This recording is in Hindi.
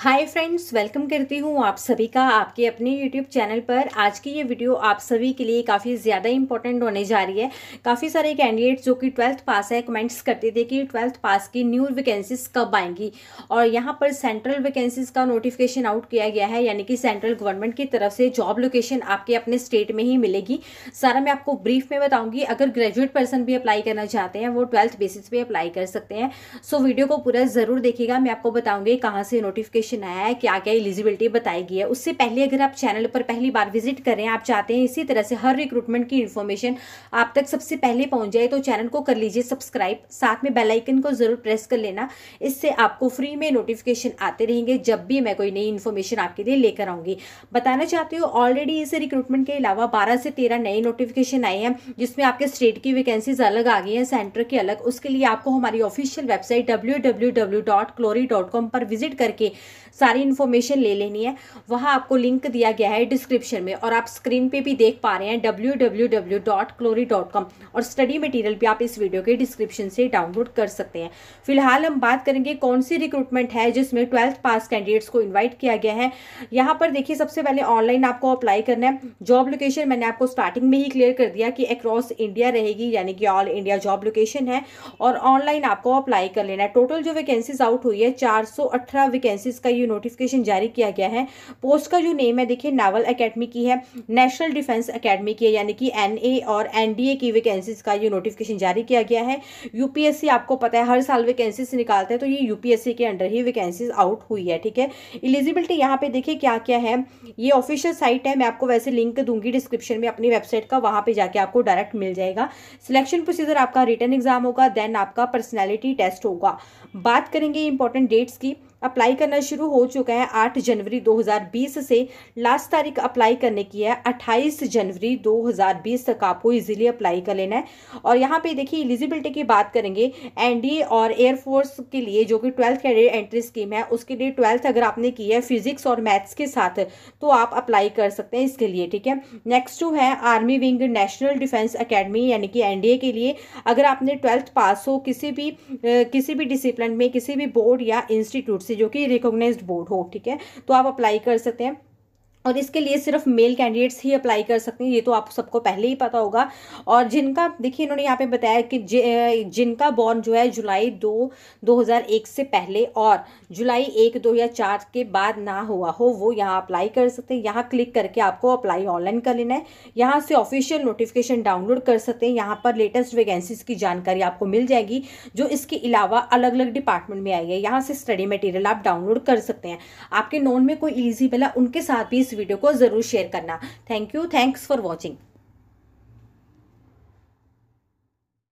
हाय फ्रेंड्स वेलकम करती हूँ आप सभी का आपके अपने यूट्यूब चैनल पर आज की ये वीडियो आप सभी के लिए काफ़ी ज़्यादा इंपॉर्टेंट होने जा रही है काफ़ी सारे कैंडिडेट जो कि ट्वेल्थ पास है कमेंट्स करते थे कि ट्वेल्थ पास की न्यू वैकेंसीज कब आएंगी और यहाँ पर सेंट्रल वैकेंसीज का नोटिफिकेशन आउट किया गया है यानी कि सेंट्रल गवर्नमेंट की तरफ से जॉब लोकेशन आपके अपने स्टेट में ही मिलेगी सारा मैं आपको ब्रीफ में बताऊँगी अगर ग्रेजुएट पर्सन भी अप्लाई करना चाहते हैं वो ट्वेल्थ बेसिस पर अप्लाई कर सकते हैं सो वीडियो को पूरा ज़रूर देखिएगा मैं आपको बताऊँगी कहाँ से नोटिफिकेशन नोटिफिकेशन आया है क्या क्या एलिजिबिलिटी बताई गई है उससे पहले अगर आप चैनल पर पहली बार विजिट करें आप चाहते हैं इसी तरह से हर रिक्रूटमेंट की इन्फॉर्मेशन आप तक सबसे पहले पहुंच जाए तो चैनल को कर लीजिए सब्सक्राइब साथ में बेलाइकन को ज़रूर प्रेस कर लेना इससे आपको फ्री में नोटिफिकेशन आते रहेंगे जब भी मैं कोई नई इन्फॉर्मेशन आपके लिए लेकर आऊँगी बताना चाहती हूँ ऑलरेडी इस रिक्रूटमेंट के अलावा बारह से तेरह नए नोटिफिकेशन आए हैं जिसमें आपके स्टेट की वैकेंसीज अलग आ गई हैं सेंटर की अलग उसके लिए आपको हमारी ऑफिशियल वेबसाइट डब्ल्यू पर विजिट करके सारी इन्फॉर्मेशन ले लेनी है वहाँ आपको लिंक दिया गया है डिस्क्रिप्शन में और आप स्क्रीन पे भी देख पा रहे हैं डब्ल्यू और स्टडी मटेरियल भी आप इस वीडियो के डिस्क्रिप्शन से डाउनलोड कर सकते हैं फिलहाल हम बात करेंगे कौन सी रिक्रूटमेंट है जिसमें ट्वेल्थ पास कैंडिडेट्स को इन्वाइट किया गया है यहाँ पर देखिए सबसे पहले ऑनलाइन आपको अप्लाई करना है जॉब लोकेशन मैंने आपको स्टार्टिंग में ही क्लियर कर दिया कि अक्रॉस इंडिया रहेगी यानी कि ऑल इंडिया जॉब लोकेशन है और ऑनलाइन आपको अप्लाई कर लेना है टोटल जो वैकेंसीज आउट हुई है चार वैकेंसीज का का ये नोटिफिकेशन जारी किया गया है पोस्ट का जो नेम है देखिए नावल अकेडमी की है नेशनल डिफेंस अकेडमी की है यानी कि एन और एन की वैकेंसीज का ये नोटिफिकेशन जारी किया गया है यूपीएससी आपको पता है हर साल वैकेंसीज निकालते हैं तो ये यूपीएससी के अंडर ही वैकेंसीज आउट हुई है ठीक है एलिजिबिलिटी यहाँ पे देखिए क्या क्या है ये ऑफिशियल साइट है मैं आपको वैसे लिंक दूंगी डिस्क्रिप्शन में अपनी वेबसाइट का वहाँ पे जाके आपको डायरेक्ट मिल जाएगा सिलेक्शन प्रोसीजर आपका रिटर्न एग्जाम होगा देन आपका पर्सनैलिटी टेस्ट होगा बात करेंगे इंपॉर्टेंट डेट्स की अप्लाई करना शुरू हो चुका है 8 जनवरी 2020 से लास्ट तारीख अप्लाई करने की है 28 जनवरी 2020 तक आपको इजीली अप्लाई कर लेना है और यहाँ पे देखिए एलिजिबिलिटी की बात करेंगे एनडीए और एयरफोर्स के लिए जो कि ट्वेल्थ कैंडिडेट एंट्री स्कीम है उसके लिए ट्वेल्थ अगर आपने की है फिजिक्स और मैथ्स के साथ तो आप अप्लाई कर सकते हैं इसके लिए ठीक है नेक्स्ट टू है army wing National Defence Academy यानी कि एनडीए के लिए अगर आपने ट्वेल्थ पास हो किसी भी किसी भी डिसिप्लिन में किसी भी बोर्ड या इंस्टीट्यूट से जो कि रिकोगनाइज्ड बोर्ड हो ठीक है तो आप अप्लाई कर सकते हैं और इसके लिए सिर्फ मेल कैंडिडेट्स ही अप्लाई कर सकते हैं ये तो आप सबको पहले ही पता होगा और जिनका देखिए इन्होंने यहाँ पे बताया कि जि, जिनका बॉर्न जो है जुलाई दो 2001 से पहले और जुलाई एक दो या चार के बाद ना हुआ हो वो यहाँ अप्लाई कर सकते हैं यहाँ क्लिक करके आपको अप्लाई ऑनलाइन कर लेना है यहाँ से ऑफिशियल नोटिफिकेशन डाउनलोड कर सकते हैं यहाँ पर लेटेस्ट वैकेंसीज की जानकारी आपको मिल जाएगी जो इसके अलावा अलग अलग डिपार्टमेंट में आई है यहाँ से स्टडी मटेरियल आप डाउनलोड कर सकते हैं आपके नॉन में कोई ईजी है उनके साथ भी वीडियो को ज़रूर शेयर करना thank you thanks for watching